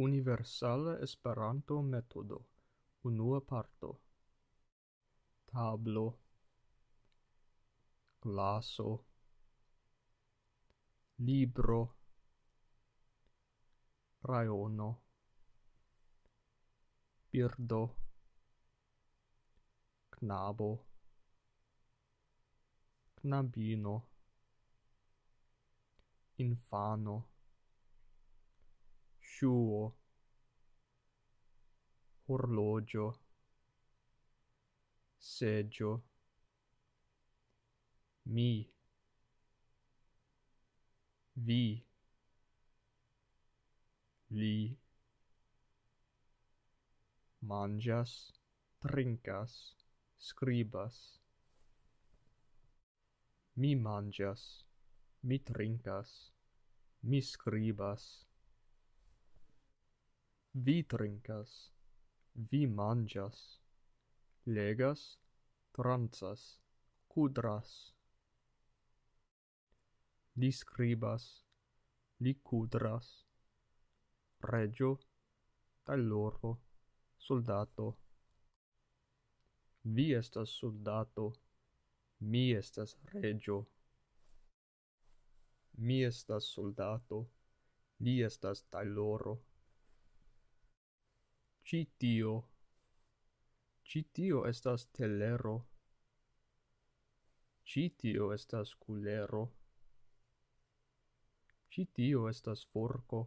Universale Esperanto Metodo Unua parto Tablo Glaso Libro raiono, Birdo Knabo Knabino Infano quo horlogio seggio mi vi li manjas trincas scribas mi manjas mi trincas mi scribas vi trincas, vi mangias, legas, tranzas, cudras. Li scribas, li cudras, regio, tal loro, soldato. Vi estas soldato, mi estas regio. Mi estas soldato, li estas tal loro. CITIO. CITIO ESTAS TELERO. CITIO ESTAS CULERO. CITIO ESTAS FORCO.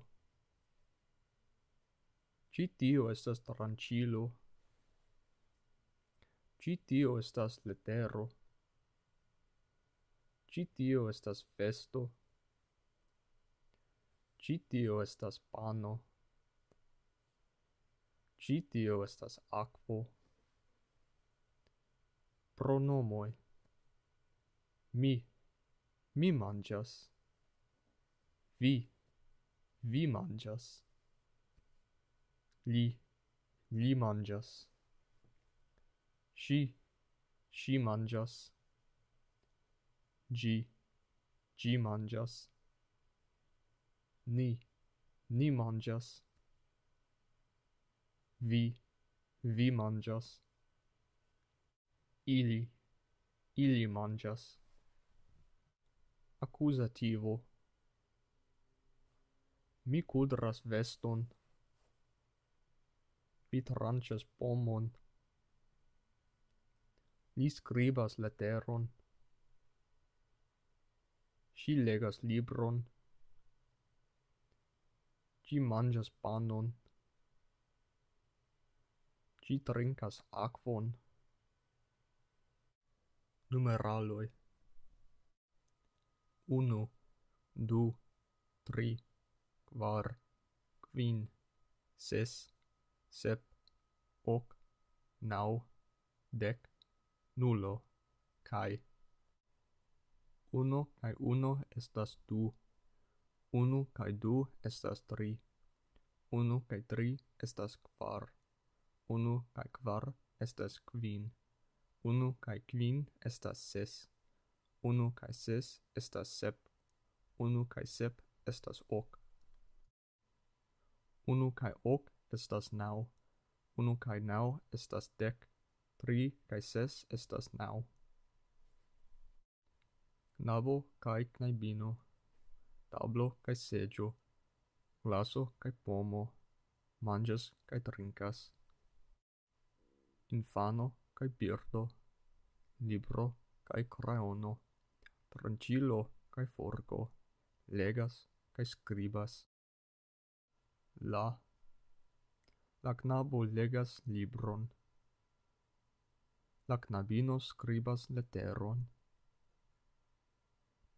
CITIO ESTAS TRANCHILO. CITIO ESTAS LETERO. CITIO ESTAS VESTO. CITIO ESTAS PANO. Citio estas aquo. Pronomoi. Mi. Mi manjas. Vi. Vi manjas. Li. Li manjas. Si. Si manjas. Gi. Gi manjas. Ni. Ni manjas. Ni vi, vi mangias. Ili, ili mangias. Accusativo. Mi cudras veston. Vi trancias pomon. Li scribas letteron. Si legas libron. Gi mangias panon trinkas aquon numeraloi 1 2 3 4 5 6 7 8 9 10 11 12 13 14 15 estas du. 18 19 du estas tri. 23 24 tri estas quar unu kai kvar estas kvin. Unu kai kvin estas ses. Unu kai ses estas sep. Unu kai sep estas ok. Unu kai ok estas nau. Unu kai nau estas dek. Tri kai ses estas nau. Nabo kai knaibino. Tablo kai sejo. Glaso kai pomo. Manjas kai trinkas infano cae birdo, libro cae creono, trancillo cae forgo, legas cae scribas. La, la knabo legas libron, la knabino scribas LETERON,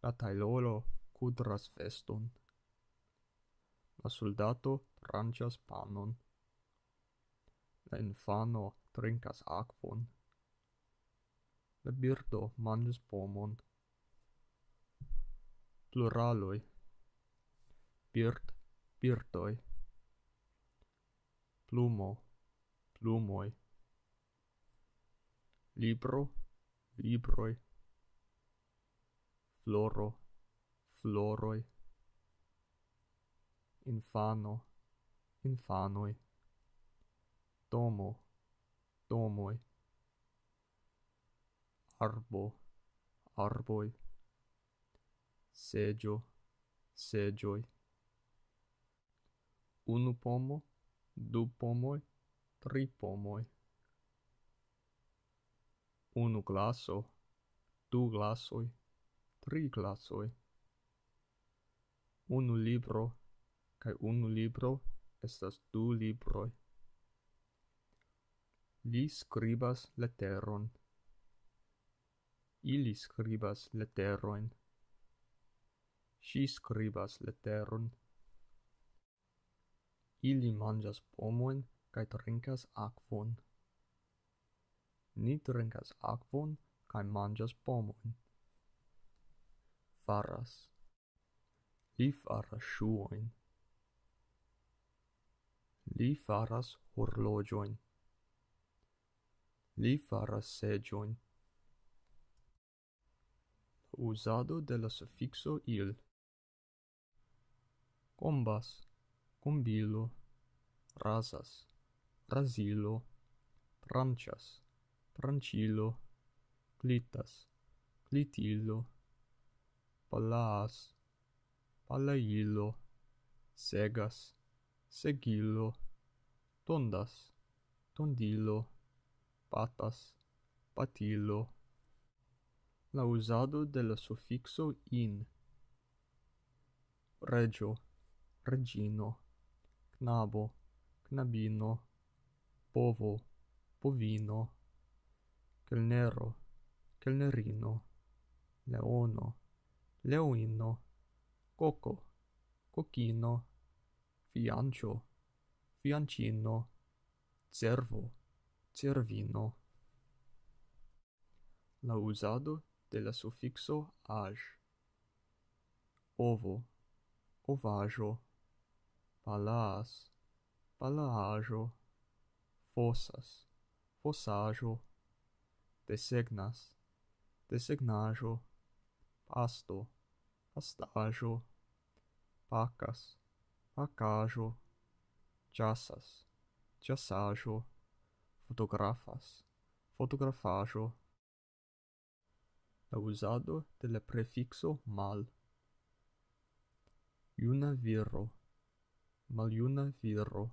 la tailolo cudras veston, la soldato trancias panon, la infano trincas aquon la birdo mandes pomon pluraloi birt birtoi plumo plumoi libro libroi floro floroi infano infanoi domo domoi arbo arboi Sejo. Sejoi. unu pomo du pomoi tri pomoi unu glaso du glasoi tri glasoi unu libro kai unu libro estas du libroi li scribas letteron ili scribas letteron si scribas letteron ili mangias pomoin kai trinkas aquon ni trinkas aquon kai mangias pomoin faras li faras shuoin li faras horlojoin li faras sejoin. Usado de la il. Combas, combilo, rasas, rasilo, PRANCHAS. PRANCHILO. clitas, clitilo, palas, palailo, segas, segilo, tondas, tondilo, tondilo, patas, patilo, la usado de la suffixo in, regio, regino, knabo, knabino, povo, povino, celnero, celnerino, leono, leoino, coco, cocino, fiancio, fiancino, cervo, cervino. La usado de la suffixo aj. Ovo, ovajo, palas, palajo, fossas, fossajo, designas, designajo, pasto, pastajo, pacas, pacajo, jasas, jasajo, PHOTOGRAPHAS, PHOTOGRAFAGIO. LA USADO DE LE PREFIXO MAL. IUNA VIRO, MALIUNA VIRO.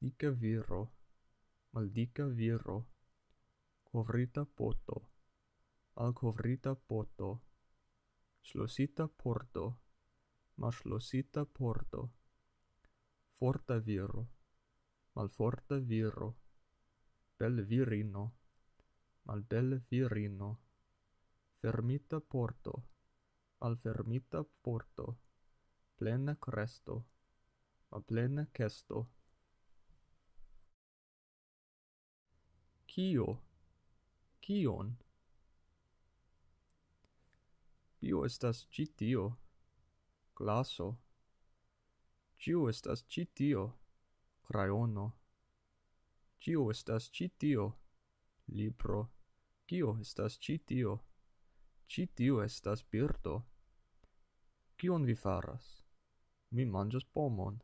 NICA VIRO, MALDICA VIRO. COVRITA POTO, ALCOVRITA POTO. SLOSITA PORTO, MAL PORTO. FORTA VIRO, MALFORTA VIRO bel virino, mal bel virino, fermita porto, al fermita porto, plena cresto, a plena cesto. Kio? Kion? Kio estas ci tio? Glaso. Ciu estas ci tio? Crayono. Cio estas CITIO? tio? Libro. Cio estas CITIO? tio? Ci tio estas birdo. Cion vi faras? Mi mangas pomon.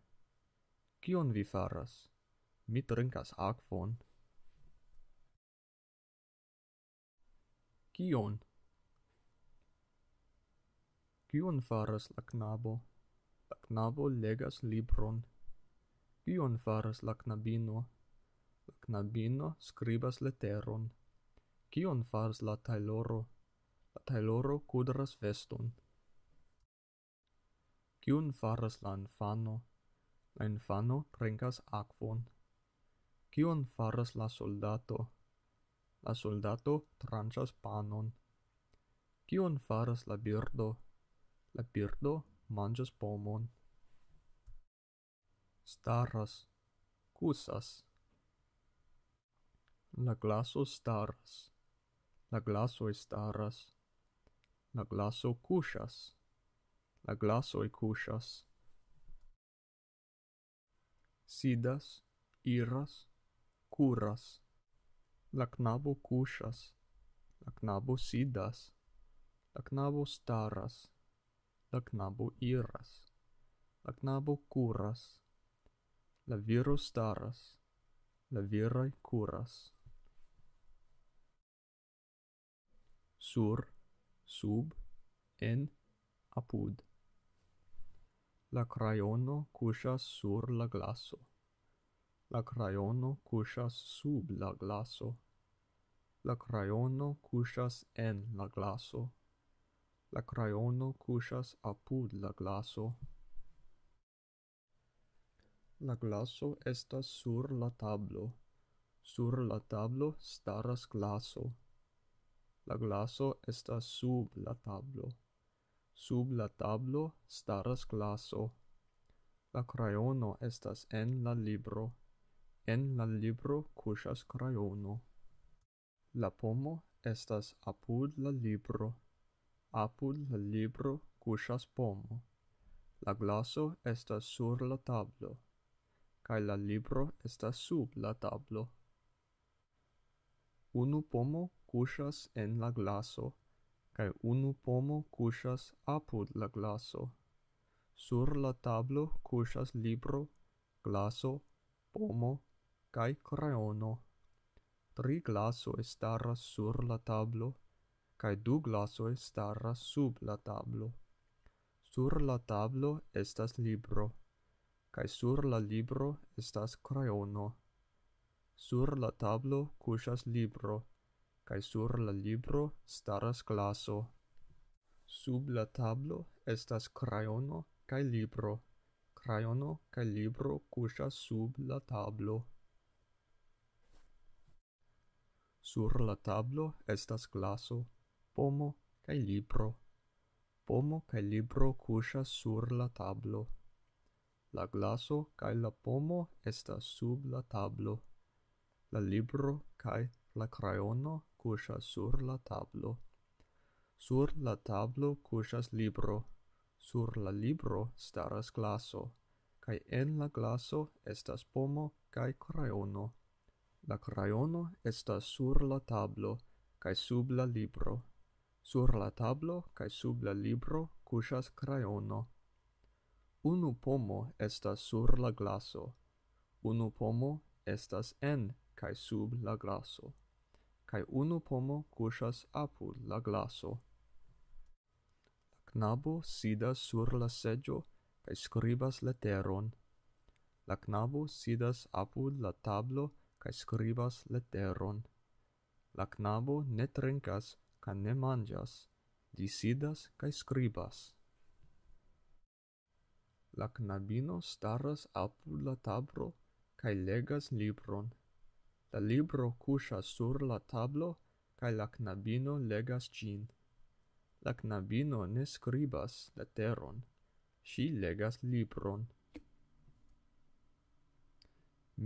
Cion vi faras? Mi trincas akvon. Cion? Cion faras la knabo? La knabo legas libron. Cion faras la knabino? knabino scribas letteron. Cion fars la tailoro? La tailoro cudras veston. Cion fars la infano? La infano trincas aquon. Cion fars la soldato? La soldato trancias panon. Cion fars la birdo? La birdo mangias pomon. Staras, cusas. La glaso staras. La glaso staras. La glaso kuŝas. La glaso kuŝas. Sidas, iras, kuras. La knabo kuŝas. La knabo sidas. La knabo staras. La knabo iras. La knabo kuras. La viro staras. La VIRO kuras. sur, sub, en, apud. La crayono cusas sur la glaso. La crayono cusas sub la glaso. La crayono cusas en la glaso. La crayono cusas apud la glaso. La glaso estas sur la tablo. Sur la tablo staras glaso. La glaso estas sub la tablo. Sub la tablo staras glaso. La crayono estas en la libro. En la libro kuŝas crayono. La pomo estas apud la libro. Apud la libro kuŝas pomo. La glaso estas sur la tablo. kai la libro estas sub la tablo. Unu pomo Cushas en la glaso. Ke unu pomo cushas apud la glaso. Sur la tablo cushas libro, glaso, pomo, kai crayono. Tri glaso estaras sur la tablo. Ke du glaso estaras sub la tablo. Sur la tablo estas libro. Ke sur la libro estas crayono. Sur la tablo cushas libro cae sur la libro staras glaso. Sub la tablo estas crayono cae libro. Crayono cae libro cusha sub la tablo. Sur la tablo estas glaso, pomo cae libro. Pomo cae libro cusha sur la tablo. La glaso cae la pomo estas sub la tablo. La libro cae la crayono Cushas sur la tablo. Sur la tablo cushas libro. Sur la libro staras glaso. Cai en la glaso estas pomo cai crayono. La crayono estas sur la tablo. Cai sub la libro. Sur la tablo cai sub la libro cushas crayono. Unu pomo estas sur la glaso. Unu pomo estas en Kai sub la glaso cae unu pomo cusas apud la glaso. La knabo sidas sur la seggio cae scribas letteron. La knabo sidas apud la tablo cae scribas letteron. La knabo ne trincas ca ne mangias, di sidas cae scribas. La knabino staras apud la tablo cae legas libron. La libro cusha sur la tablo, kai la knabino legas cin. La knabino ne scribas letteron, si legas libron.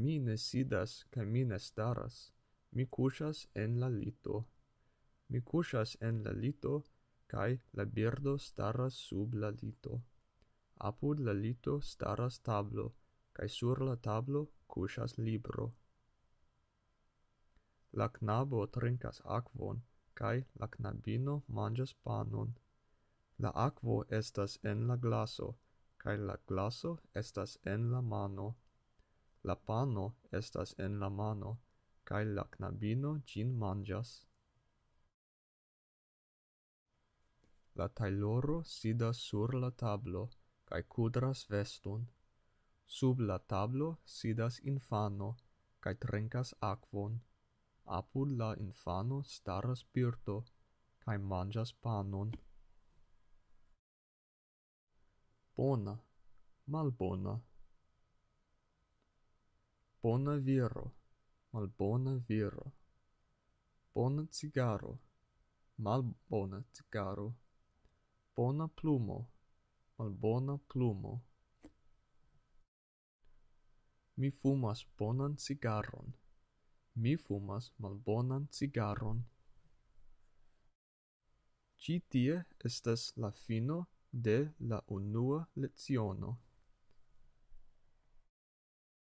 Mi ne sidas, ca mi ne staras, mi cushas en la lito. Mi cushas en la lito, kai la birdo staras sub la lito. Apud la lito staras tablo, kai sur la tablo cushas libro. La knabo trinkas aquon, kai la knabino manjas panon. La aquo estas en la glaso, kai la glaso estas en la mano. La pano estas en la mano, kai la knabino gin manjas. La tailoro sidas sur la tablo, kai kudras veston. Sub la tablo sidas infano, kai trinkas aquon apud la infano staras birdo kaj manĝas panon. Bona, malbona. Bona viro, malbona viro. Bona cigaro, malbona cigaro. Bona plumo, malbona plumo. Mi fumas bonan cigarron mi fumas malbonan cigaron. Ci tie estes la fino de la unua leziono.